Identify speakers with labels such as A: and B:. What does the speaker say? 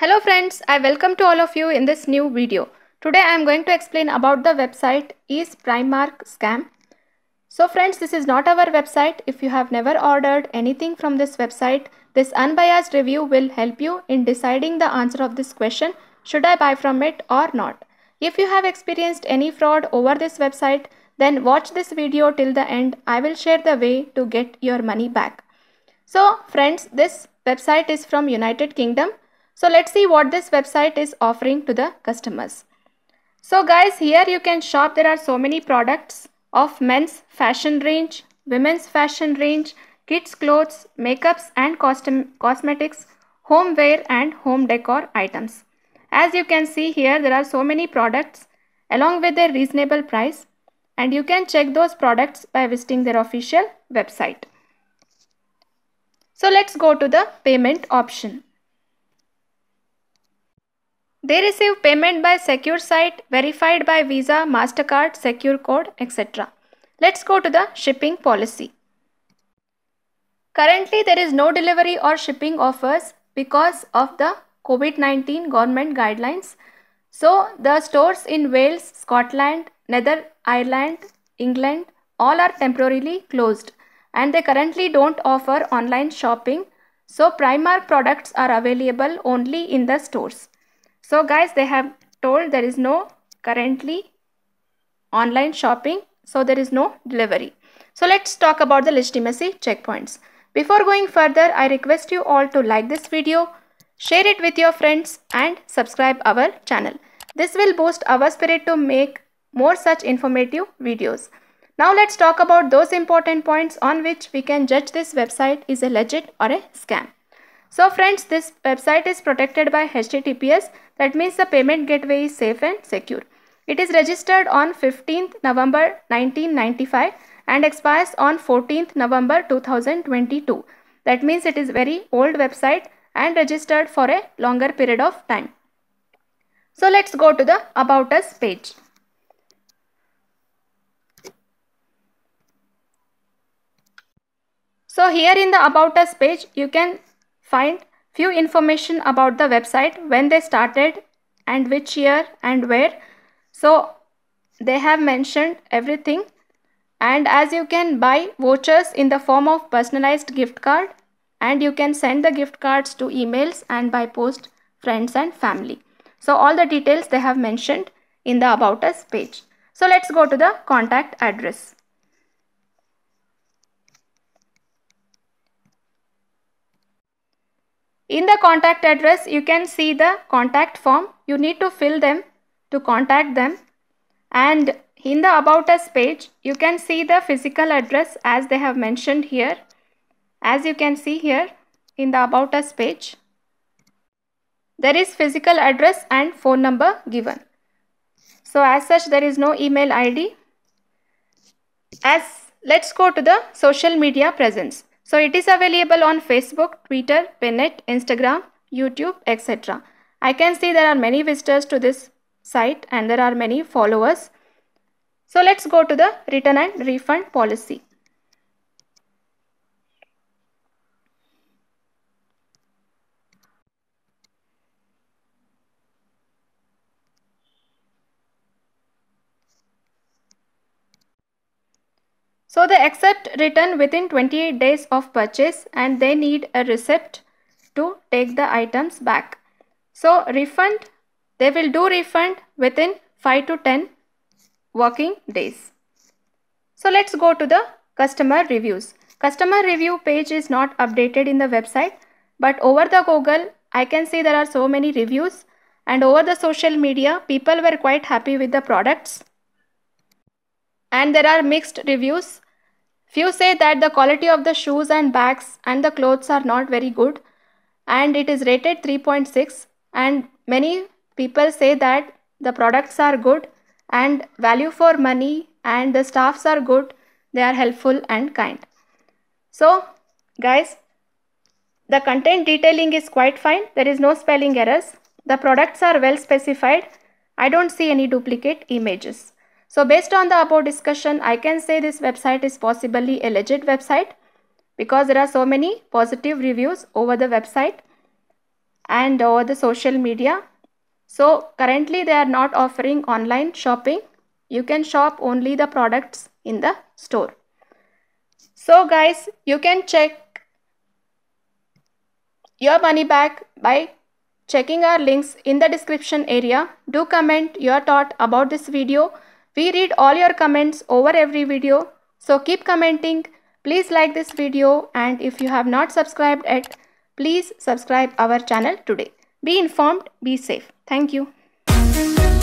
A: Hello friends, I welcome to all of you in this new video. Today I am going to explain about the website Is Primark Scam. So friends, this is not our website. If you have never ordered anything from this website, this unbiased review will help you in deciding the answer of this question, should I buy from it or not. If you have experienced any fraud over this website, then watch this video till the end. I will share the way to get your money back. So friends, this website is from United Kingdom. So let's see what this website is offering to the customers. So guys, here you can shop. There are so many products of men's fashion range, women's fashion range, kids clothes, makeups and costume, cosmetics, homeware and home decor items. As you can see here, there are so many products along with their reasonable price and you can check those products by visiting their official website. So let's go to the payment option. They receive payment by secure site, verified by Visa, MasterCard, secure code, etc. Let's go to the shipping policy. Currently, there is no delivery or shipping offers because of the COVID-19 government guidelines. So, the stores in Wales, Scotland, Nether Ireland, England, all are temporarily closed and they currently don't offer online shopping. So, Primark products are available only in the stores. So guys, they have told there is no currently online shopping. So there is no delivery. So let's talk about the legitimacy checkpoints. Before going further, I request you all to like this video, share it with your friends and subscribe our channel. This will boost our spirit to make more such informative videos. Now let's talk about those important points on which we can judge this website is a legit or a scam. So friends, this website is protected by HTTPS. That means the payment gateway is safe and secure. It is registered on 15th November 1995 and expires on 14th November 2022. That means it is very old website and registered for a longer period of time. So let's go to the About Us page. So here in the About Us page, you can Find few information about the website, when they started and which year and where. So they have mentioned everything and as you can buy vouchers in the form of personalized gift card and you can send the gift cards to emails and by post friends and family. So all the details they have mentioned in the about us page. So let's go to the contact address. In the contact address, you can see the contact form. You need to fill them to contact them. And in the About Us page, you can see the physical address as they have mentioned here. As you can see here in the About Us page, there is physical address and phone number given. So as such, there is no email ID. As let's go to the social media presence. So it is available on Facebook, Twitter, Pinterest, Instagram, YouTube, etc. I can see there are many visitors to this site and there are many followers. So let's go to the return and refund policy. So they accept return within 28 days of purchase and they need a receipt to take the items back. So refund, they will do refund within 5 to 10 working days. So let's go to the customer reviews. Customer review page is not updated in the website but over the Google I can see there are so many reviews and over the social media people were quite happy with the products and there are mixed reviews Few say that the quality of the shoes and bags and the clothes are not very good and it is rated 3.6 and many people say that the products are good and value for money and the staffs are good they are helpful and kind so guys the content detailing is quite fine there is no spelling errors the products are well specified i don't see any duplicate images so based on the above discussion, I can say this website is possibly a legit website because there are so many positive reviews over the website and over the social media. So currently they are not offering online shopping. You can shop only the products in the store. So guys, you can check your money back by checking our links in the description area. Do comment your thought about this video we read all your comments over every video. So keep commenting. Please like this video and if you have not subscribed yet, please subscribe our channel today. Be informed, be safe. Thank you.